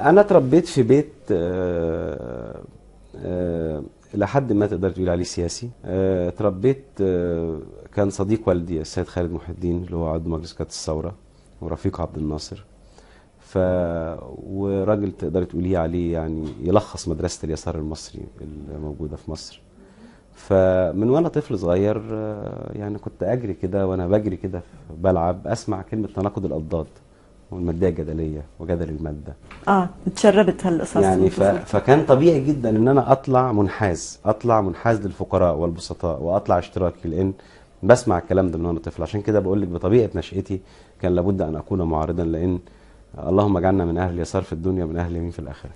انا اتربيت في بيت أه أه لحد ما تقدر تقول عليه سياسي اتربيت آه،, أه كان صديق والدي السيد خالد محي الدين اللي هو عضو مجلس قياده الثوره ورفيق عبد الناصر ف وراجل تقدر تقولي عليه يعني يلخص مدرسه اليسار المصري الموجوده في مصر فمن وانا طفل صغير آه، يعني كنت اجري كده وانا بجري كده بلعب اسمع كلمه تناقض الاضداد والماديه الجدلية وجدل الماده اه اتشربت هالقصص يعني ف... فكان طبيعي جدا ان انا اطلع منحاز اطلع منحاز للفقراء والبسطاء واطلع اشتراكي لان بسمع الكلام ده من وانا طفل عشان كده بقول لك بطبيعه نشاتي كان لابد ان اكون معارضا لان اللهم اجعلنا من اهل اليسار في الدنيا ومن اهل اليمين في الاخره